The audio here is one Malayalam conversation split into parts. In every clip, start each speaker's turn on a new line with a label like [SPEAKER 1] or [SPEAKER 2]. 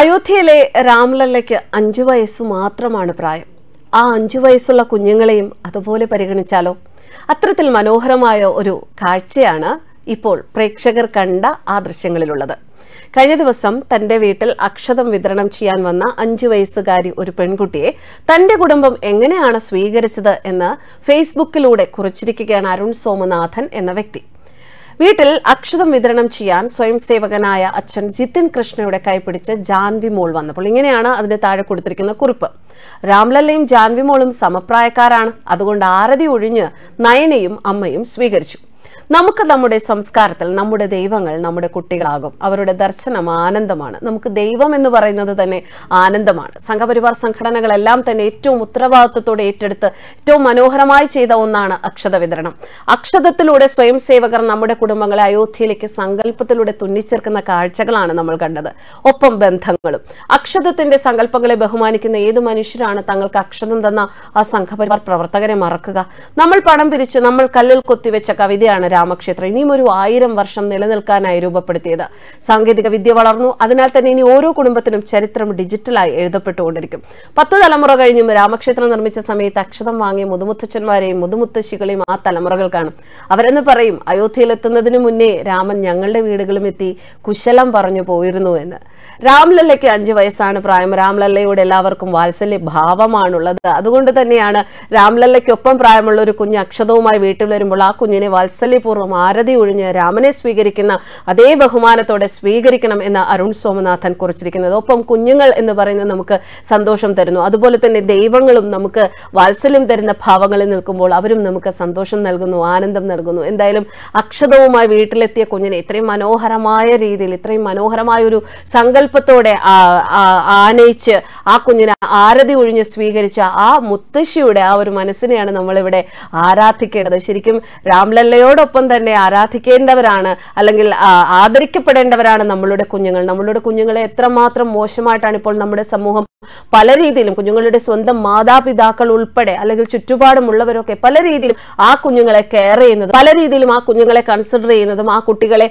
[SPEAKER 1] അയോധ്യയിലെ രാംലല്ലയ്ക്ക് അഞ്ചു വയസ്സ് മാത്രമാണ് പ്രായം ആ അഞ്ചു വയസ്സുള്ള കുഞ്ഞുങ്ങളെയും അതുപോലെ പരിഗണിച്ചാലോ അത്തരത്തിൽ മനോഹരമായ ഒരു കാഴ്ചയാണ് ഇപ്പോൾ പ്രേക്ഷകർ കണ്ട ആ ദൃശ്യങ്ങളിലുള്ളത് കഴിഞ്ഞ ദിവസം തന്റെ വീട്ടിൽ അക്ഷതം വിതരണം ചെയ്യാൻ വന്ന അഞ്ചു വയസ്സുകാരി ഒരു പെൺകുട്ടിയെ തന്റെ കുടുംബം എങ്ങനെയാണ് സ്വീകരിച്ചത് എന്ന് ഫേസ്ബുക്കിലൂടെ കുറിച്ചിരിക്കുകയാണ് അരുൺ സോമനാഥൻ എന്ന വ്യക്തി വീട്ടിൽ അക്ഷതം വിതരണം ചെയ്യാൻ സ്വയം സേവകനായ അച്ഛൻ ജിത്തിൻ കൃഷ്ണയുടെ കൈപിടിച്ച് ജാൻവി മോൾ വന്നപ്പോൾ ഇങ്ങനെയാണ് അതിന്റെ താഴെ കൊടുത്തിരിക്കുന്ന കുറിപ്പ് രാംലല്ലയും ജാൻവി മോളും സമപ്രായക്കാരാണ് അതുകൊണ്ട് ആരതി ഒഴിഞ്ഞ് നയനയും അമ്മയും സ്വീകരിച്ചു നമുക്ക് നമ്മുടെ സംസ്കാരത്തിൽ നമ്മുടെ ദൈവങ്ങൾ നമ്മുടെ കുട്ടികളാകും അവരുടെ ദർശനം ആനന്ദമാണ് നമുക്ക് ദൈവം എന്ന് പറയുന്നത് തന്നെ ആനന്ദമാണ് സംഘപരിവാർ സംഘടനകളെല്ലാം തന്നെ ഏറ്റവും ഉത്തരവാദിത്വത്തോടെ ഏറ്റെടുത്ത് ഏറ്റവും മനോഹരമായി ചെയ്ത ഒന്നാണ് അക്ഷത വിതരണം അക്ഷതത്തിലൂടെ സ്വയം സേവകർ നമ്മുടെ കുടുംബങ്ങളെ അയോധ്യയിലേക്ക് സങ്കല്പത്തിലൂടെ തുന്നിച്ചേർക്കുന്ന കാഴ്ചകളാണ് നമ്മൾ കണ്ടത് ഒപ്പം ബന്ധങ്ങളും അക്ഷതത്തിന്റെ സങ്കല്പങ്ങളെ ബഹുമാനിക്കുന്ന ഏത് മനുഷ്യരാണ് തങ്ങൾക്ക് അക്ഷതം തന്ന ആ സംഘപരിവാർ പ്രവർത്തകരെ മറക്കുക നമ്മൾ പണം പിരിച്ച് നമ്മൾ കല്ലിൽ കൊത്തിവെച്ച കവിതയാണ് രാ രാമക്ഷേത്രം ഇനിയും ഒരു ആയിരം വർഷം നിലനിൽക്കാനായി രൂപപ്പെടുത്തിയത് സാങ്കേതിക വിദ്യ വളർന്നു അതിനാൽ തന്നെ ഇനി ഓരോ കുടുംബത്തിനും ചരിത്രം ഡിജിറ്റലായി എഴുതപ്പെട്ടുകൊണ്ടിരിക്കും പത്ത് തലമുറ കഴിഞ്ഞും രാമക്ഷേത്രം നിർമ്മിച്ച സമയത്ത് അക്ഷതം വാങ്ങിയ മുതുമുത്തച്ഛന്മാരെയും മുതുമുത്തശ്ശികളെയും ആ തലമുറകൾ കാണും അവരെന്ന് പറയും അയോധ്യയിലെത്തുന്നതിന് മുന്നേ രാമൻ ഞങ്ങളുടെ വീടുകളും എത്തി കുശലം പറഞ്ഞു പോയിരുന്നു എന്ന് രാംലല്ലയ്ക്ക് അഞ്ച് വയസ്സാണ് പ്രായം രാംലല്ലയോട് എല്ലാവർക്കും വാത്സല്യ ഭാവമാണുള്ളത് അതുകൊണ്ട് തന്നെയാണ് രാംലല്ലയ്ക്കൊപ്പം പ്രായമുള്ള ഒരു കുഞ്ഞ് അക്ഷതവുമായി വീട്ടിൽ വരുമ്പോൾ ആ കുഞ്ഞിനെ വാത്സല്യ ഐശ്വര്യപൂർവ്വം ആരതി ഒഴിഞ്ഞ് രാമനെ സ്വീകരിക്കുന്ന അതേ ബഹുമാനത്തോടെ സ്വീകരിക്കണം എന്ന് അരുൺ സോമനാഥൻ കുറിച്ചിരിക്കുന്നത് ഒപ്പം കുഞ്ഞുങ്ങൾ എന്ന് പറയുന്നത് നമുക്ക് സന്തോഷം തരുന്നു അതുപോലെ തന്നെ ദൈവങ്ങളും നമുക്ക് വാത്സല്യം തരുന്ന ഭാവങ്ങളിൽ നിൽക്കുമ്പോൾ അവരും നമുക്ക് സന്തോഷം നൽകുന്നു ആനന്ദം നൽകുന്നു എന്തായാലും അക്ഷതവുമായി വീട്ടിലെത്തിയ കുഞ്ഞിനെ ഇത്രയും മനോഹരമായ രീതിയിൽ ഇത്രയും മനോഹരമായ ഒരു സങ്കല്പത്തോടെ ആനയിച്ച് ആ കുഞ്ഞിനെ ആരതി ഒഴിഞ്ഞ് സ്വീകരിച്ച ആ മുത്തശ്ശിയുടെ ആ ഒരു മനസ്സിനെയാണ് നമ്മളിവിടെ ആരാധിക്കേണ്ടത് ശരിക്കും രാംലല്ലയോടൊപ്പം അതോടൊപ്പം തന്നെ ആരാധിക്കേണ്ടവരാണ് അല്ലെങ്കിൽ ആദരിക്കപ്പെടേണ്ടവരാണ് നമ്മളുടെ കുഞ്ഞുങ്ങൾ നമ്മളുടെ കുഞ്ഞുങ്ങളെ എത്രമാത്രം മോശമായിട്ടാണ് ഇപ്പോൾ നമ്മുടെ സമൂഹം പല രീതിയിലും കുഞ്ഞുങ്ങളുടെ സ്വന്തം മാതാപിതാക്കൾ ഉൾപ്പെടെ അല്ലെങ്കിൽ ചുറ്റുപാടുമുള്ളവരൊക്കെ പല രീതിയിലും ആ കുഞ്ഞുങ്ങളെ കെയർ ചെയ്യുന്നതും പല രീതിയിലും ആ കുഞ്ഞുങ്ങളെ കൺസിഡർ ചെയ്യുന്നതും ആ കുട്ടികളെ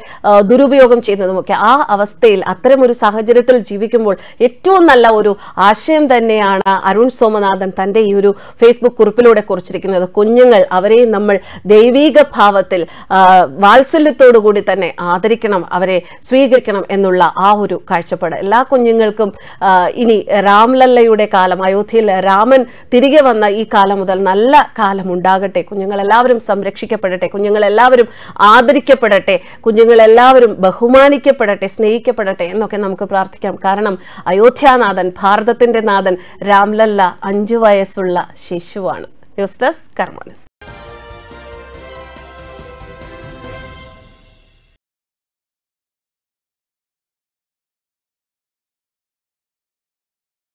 [SPEAKER 1] ദുരുപയോഗം ചെയ്യുന്നതും ഒക്കെ ആ അവസ്ഥയിൽ അത്തരം ഒരു സാഹചര്യത്തിൽ ജീവിക്കുമ്പോൾ ഏറ്റവും നല്ല ഒരു ആശയം തന്നെയാണ് അരുൺ സോമനാഥൻ തന്റെ ഈ ഒരു ഫേസ്ബുക്ക് കുറിപ്പിലൂടെ കുറിച്ചിരിക്കുന്നത് കുഞ്ഞുങ്ങൾ അവരെ നമ്മൾ ദൈവീക ഭാവത്തിൽ വാത്സല്യത്തോടുകൂടി തന്നെ ആദരിക്കണം അവരെ സ്വീകരിക്കണം എന്നുള്ള ആ ഒരു കാഴ്ചപ്പാട് എല്ലാ കുഞ്ഞുങ്ങൾക്കും ഇനി രാംലല്ലയുടെ കാലം അയോധ്യയിൽ രാമൻ തിരികെ വന്ന ഈ കാലം മുതൽ നല്ല കാലം ഉണ്ടാകട്ടെ കുഞ്ഞുങ്ങളെല്ലാവരും സംരക്ഷിക്കപ്പെടട്ടെ കുഞ്ഞുങ്ങളെല്ലാവരും ആദരിക്കപ്പെടട്ടെ കുഞ്ഞുങ്ങളെല്ലാവരും ബഹുമാനിക്കപ്പെടട്ടെ സ്നേഹിക്കപ്പെടട്ടെ എന്നൊക്കെ നമുക്ക് പ്രാർത്ഥിക്കാം കാരണം അയോധ്യാനാഥൻ ഭാരതത്തിന്റെ നാഥൻ രാംലല്ല അഞ്ചു വയസ്സുള്ള ശിശുവാണ് ന്യൂസ് ഡെസ്ക് കർമാനസ്